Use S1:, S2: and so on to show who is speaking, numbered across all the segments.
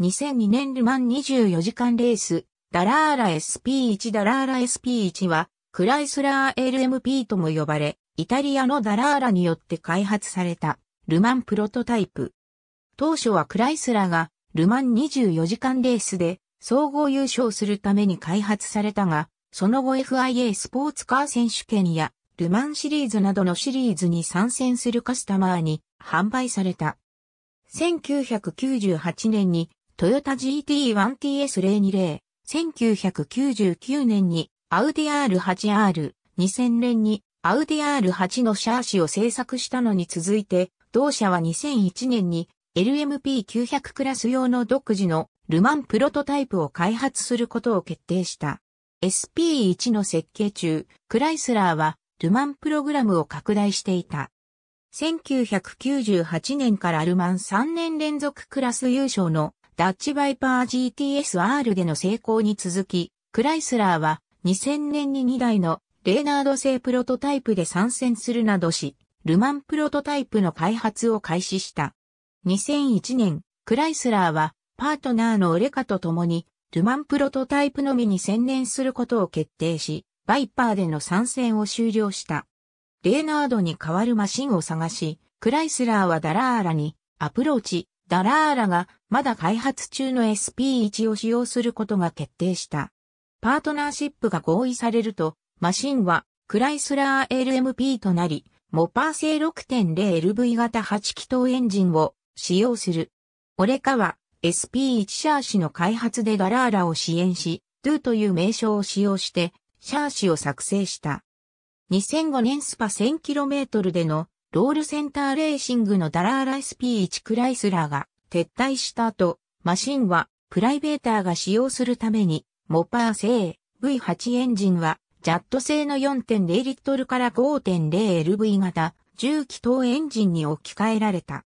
S1: 2002年ルマン24時間レース、ダラーラ SP1 ダラーラ SP1 は、クライスラー LMP とも呼ばれ、イタリアのダラーラによって開発された、ルマンプロトタイプ。当初はクライスラーが、ルマン24時間レースで、総合優勝するために開発されたが、その後 FIA スポーツカー選手権や、ルマンシリーズなどのシリーズに参戦するカスタマーに販売された。1998年にトヨタ GT1TS020、1999年にアウディ R8R、2000年にアウディ R8 のシャーシを製作したのに続いて、同社は2001年に LMP900 クラス用の独自のルマンプロトタイプを開発することを決定した。SP1 の設計中、クライスラーはルマンプログラムを拡大していた。1998年からルマン3年連続クラス優勝のダッチバイパー GTS-R での成功に続き、クライスラーは2000年に2台のレーナード製プロトタイプで参戦するなどし、ルマンプロトタイプの開発を開始した。2001年、クライスラーはパートナーのオレカと共に、ルマンプロトタイプのみに専念することを決定し、バイパーでの参戦を終了した。レーナードに代わるマシンを探し、クライスラーはダラーラにアプローチ、ダラーラがまだ開発中の SP1 を使用することが決定した。パートナーシップが合意されると、マシンはクライスラー LMP となり、モパー製 6.0LV 型8気筒エンジンを使用する。オレカは SP1 シャーシの開発でダラーラを支援し、ドゥという名称を使用して、シャーシを作成した。2005年スパ 1000km でのロールセンターレーシングのダラーラ SP1 クライスラーが撤退した後、マシンはプライベーターが使用するために、モパー製 V8 エンジンは、ジャット製の4.0リットルから 5.0LV 型重気筒エンジンに置き換えられた。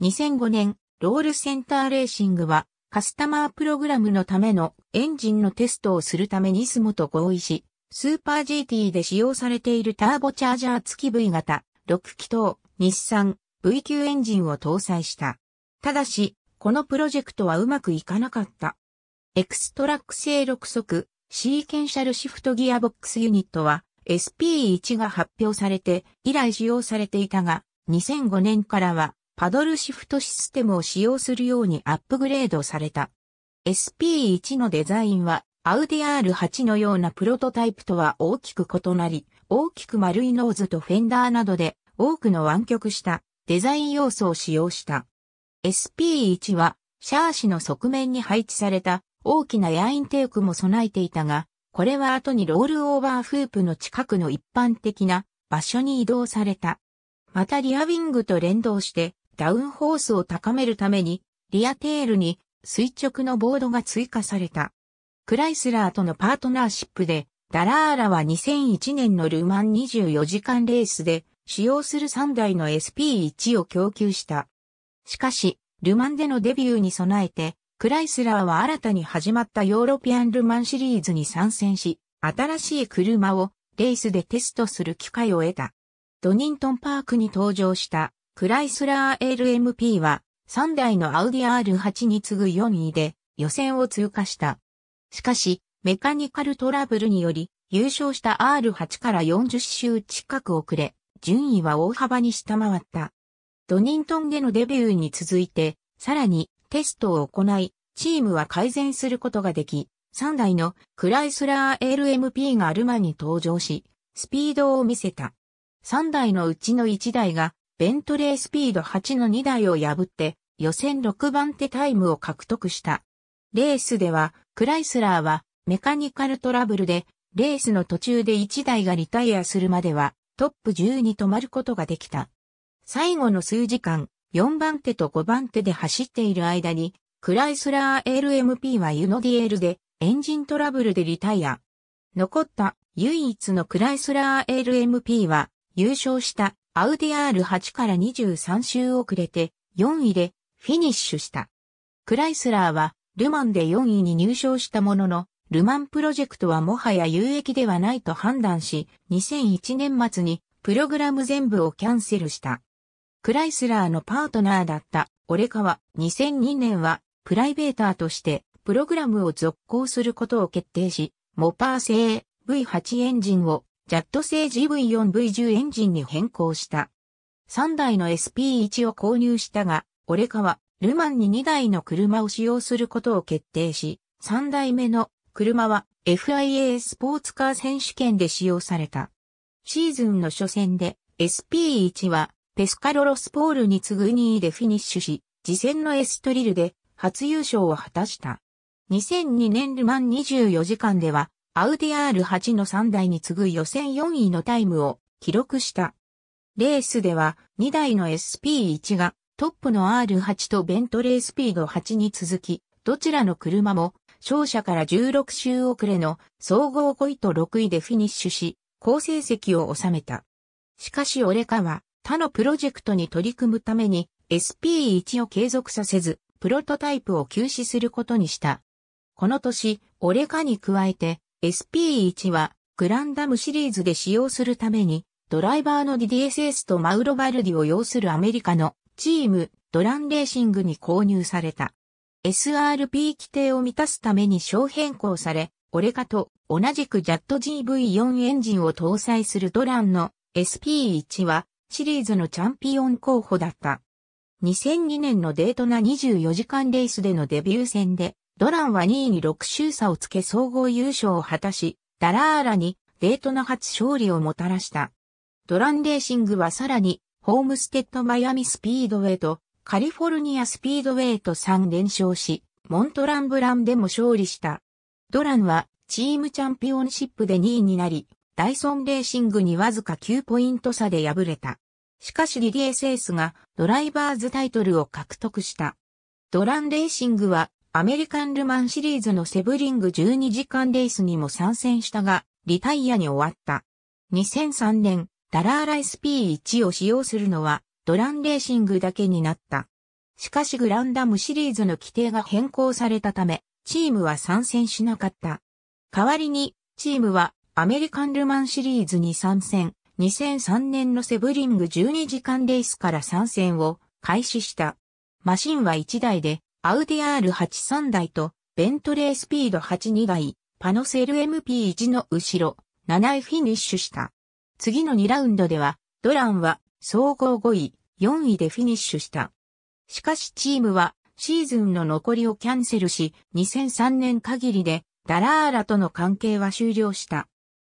S1: 2005年、ロールセンターレーシングは、カスタマープログラムのためのエンジンのテストをするためにスモと合意し、スーパー GT で使用されているターボチャージャー付き V 型6気筒、日産、V 級エンジンを搭載した。ただし、このプロジェクトはうまくいかなかった。エクストラック製6速、シーケンシャルシフトギアボックスユニットは SP1 が発表されて以来使用されていたが、2005年からはパドルシフトシステムを使用するようにアップグレードされた。SP1 のデザインはアウディ R8 のようなプロトタイプとは大きく異なり、大きく丸いノーズとフェンダーなどで多くの湾曲したデザイン要素を使用した。SP1 はシャーシの側面に配置された大きなエアインテークも備えていたが、これは後にロールオーバーフープの近くの一般的な場所に移動された。またリアウィングと連動してダウンホースを高めるためにリアテールに垂直のボードが追加された。クライスラーとのパートナーシップで、ダラーラは2001年のルマン24時間レースで使用する3台の SP1 を供給した。しかし、ルマンでのデビューに備えて、クライスラーは新たに始まったヨーロピアンルマンシリーズに参戦し、新しい車をレースでテストする機会を得た。ドニントンパークに登場したクライスラー LMP は3台のアウディ R8 に次ぐ4位で予選を通過した。しかし、メカニカルトラブルにより、優勝した R8 から40周近く遅れ、順位は大幅に下回った。ドニントンでのデビューに続いて、さらにテストを行い、チームは改善することができ、3台のクライスラー LMP がアルマに登場し、スピードを見せた。3台のうちの1台が、ベントレースピード8の2台を破って、予選6番手タイムを獲得した。レースでは、クライスラーはメカニカルトラブルでレースの途中で1台がリタイアするまではトップ10に止まることができた。最後の数時間、4番手と5番手で走っている間に、クライスラー LMP はユノディエルでエンジントラブルでリタイア。残った唯一のクライスラー LMP は優勝したアウディ R8 から23周遅れて4位でフィニッシュした。クライスラーはルマンで4位に入賞したものの、ルマンプロジェクトはもはや有益ではないと判断し、2001年末にプログラム全部をキャンセルした。クライスラーのパートナーだったオレカは2002年はプライベーターとしてプログラムを続行することを決定し、モパー製 V8 エンジンをジャット製 GV4V10 エンジンに変更した。3台の SP1 を購入したが、オレカはルマンに2台の車を使用することを決定し、3台目の車は FIA スポーツカー選手権で使用された。シーズンの初戦で SP1 はペスカロロスポールに次ぐ2位でフィニッシュし、次戦のエストリルで初優勝を果たした。2002年ルマン24時間では、アウディ R8 の3台に次ぐ予選4位のタイムを記録した。レースでは2台の SP1 がトップの R8 とベントレースピード8に続き、どちらの車も、勝者から16周遅れの総合5位と6位でフィニッシュし、好成績を収めた。しかしオレカは、他のプロジェクトに取り組むために SP1 を継続させず、プロトタイプを休止することにした。この年、オレカに加えて SP1 はグランダムシリーズで使用するために、ドライバーの DDSS とマウロバルディを要するアメリカのチームドランレーシングに購入された。SRP 規定を満たすために小変更され、オレカと同じく JATGV4 エンジンを搭載するドランの SP1 はシリーズのチャンピオン候補だった。2002年のデートな24時間レースでのデビュー戦で、ドランは2位に6周差をつけ総合優勝を果たし、ダラーラにデートナ初勝利をもたらした。ドランレーシングはさらにホームステッドマイアミスピードウェイとカリフォルニアスピードウェイと3連勝し、モントランブランでも勝利した。ドランはチームチャンピオンシップで2位になり、ダイソンレーシングにわずか9ポイント差で敗れた。しかしリリエセースがドライバーズタイトルを獲得した。ドランレーシングはアメリカンルマンシリーズのセブリング12時間レースにも参戦したが、リタイアに終わった。2003年、ダラーラ SP1 を使用するのはドランレーシングだけになった。しかしグランダムシリーズの規定が変更されたため、チームは参戦しなかった。代わりに、チームはアメリカンルマンシリーズに参戦、2003年のセブリング12時間レースから参戦を開始した。マシンは1台で、アウディ R83 台と、ベントレースピード82台、パノセル MP1 の後ろ、7位フィニッシュした。次の2ラウンドでは、ドランは総合5位、4位でフィニッシュした。しかしチームはシーズンの残りをキャンセルし、2003年限りでダラーラとの関係は終了した。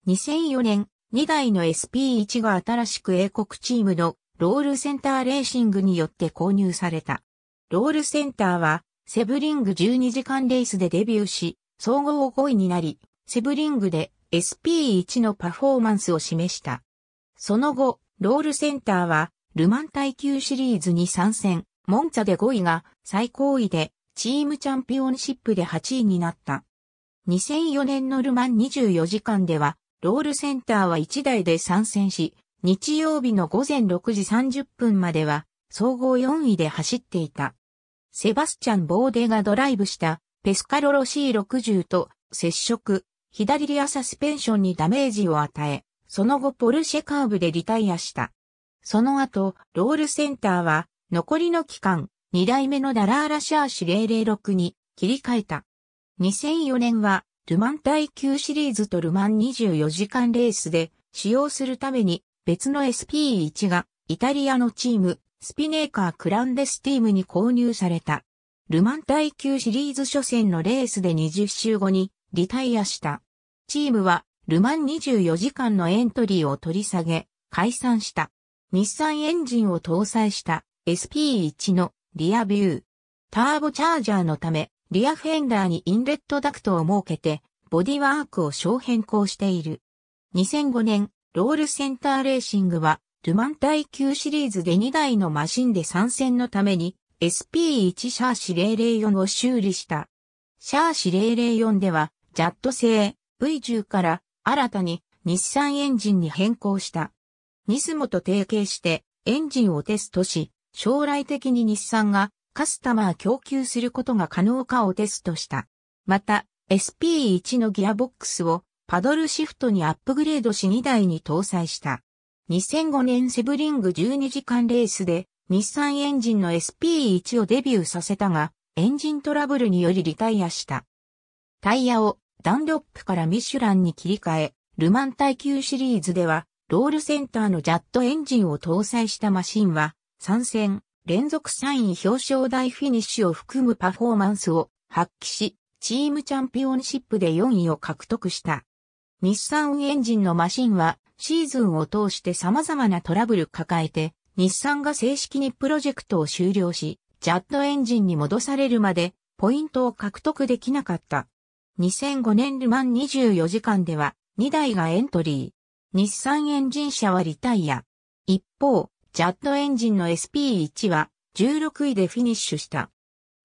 S1: 2004年、2台の SP1 が新しく英国チームのロールセンターレーシングによって購入された。ロールセンターはセブリング12時間レースでデビューし、総合5位になり、セブリングで SP1 のパフォーマンスを示した。その後、ロールセンターは、ルマン耐久シリーズに参戦、モンツァで5位が最高位で、チームチャンピオンシップで8位になった。2004年のルマン24時間では、ロールセンターは1台で参戦し、日曜日の午前6時30分までは、総合4位で走っていた。セバスチャン・ボーデがドライブした、ペスカロロ C60 と接触、左リアサスペンションにダメージを与え、その後ポルシェカーブでリタイアした。その後、ロールセンターは、残りの期間、2代目のダラーラシャーシ006に切り替えた。2004年は、ルマン耐久シリーズとルマン24時間レースで使用するために別の SP1 がイタリアのチームスピネーカークランデスティームに購入された。ルマン耐久シリーズ初戦のレースで20周後にリタイアした。チームは、ルマン24時間のエントリーを取り下げ、解散した。日産エンジンを搭載した SP1 のリアビュー。ターボチャージャーのため、リアフェンダーにインレットダクトを設けて、ボディワークを小変更している。2005年、ロールセンターレーシングは、ルマン耐久シリーズで2台のマシンで参戦のために、SP1 シャーシ004を修理した。シャーシ004では、ジャット製 V10 から新たに日産エンジンに変更した。ニスモと提携してエンジンをテストし、将来的に日産がカスタマー供給することが可能かをテストした。また、SP1 のギアボックスをパドルシフトにアップグレードし2台に搭載した。2005年セブリング12時間レースで日産エンジンの SP1 をデビューさせたが、エンジントラブルによりリタイアした。タイヤをダンロップからミシュランに切り替え、ルマン耐久シリーズでは、ロールセンターのジャットエンジンを搭載したマシンは、参戦、連続3位表彰台フィニッシュを含むパフォーマンスを発揮し、チームチャンピオンシップで4位を獲得した。日産エンジンのマシンは、シーズンを通して様々なトラブル抱えて、日産が正式にプロジェクトを終了し、ジャットエンジンに戻されるまで、ポイントを獲得できなかった。2005年ルマン24時間では2台がエントリー。日産エンジン車はリタイア。一方、ジャットエンジンの SP1 は16位でフィニッシュした。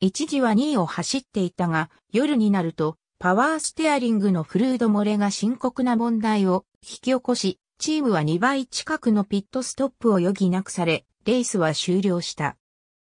S1: 一時は2位を走っていたが、夜になると、パワーステアリングのフルード漏れが深刻な問題を引き起こし、チームは2倍近くのピットストップを余儀なくされ、レースは終了した。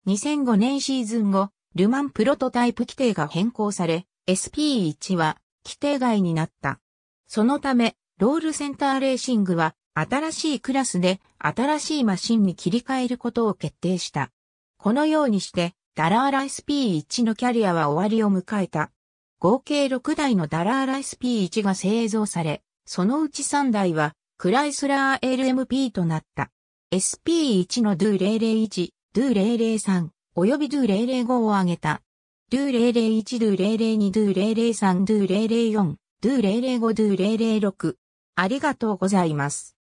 S1: 2005年シーズン後、ルマンプロトタイプ規定が変更され、SP1 は規定外になった。そのため、ロールセンターレーシングは新しいクラスで新しいマシンに切り替えることを決定した。このようにして、ダラーラ SP1 のキャリアは終わりを迎えた。合計6台のダラーラ SP1 が製造され、そのうち3台はクライスラー LMP となった。SP1 の DO001、DO003 よび DO005 を挙げた。ドゥ001ドゥ002ドゥ003ドゥ004ドゥ005ドゥ006ありがとうございます。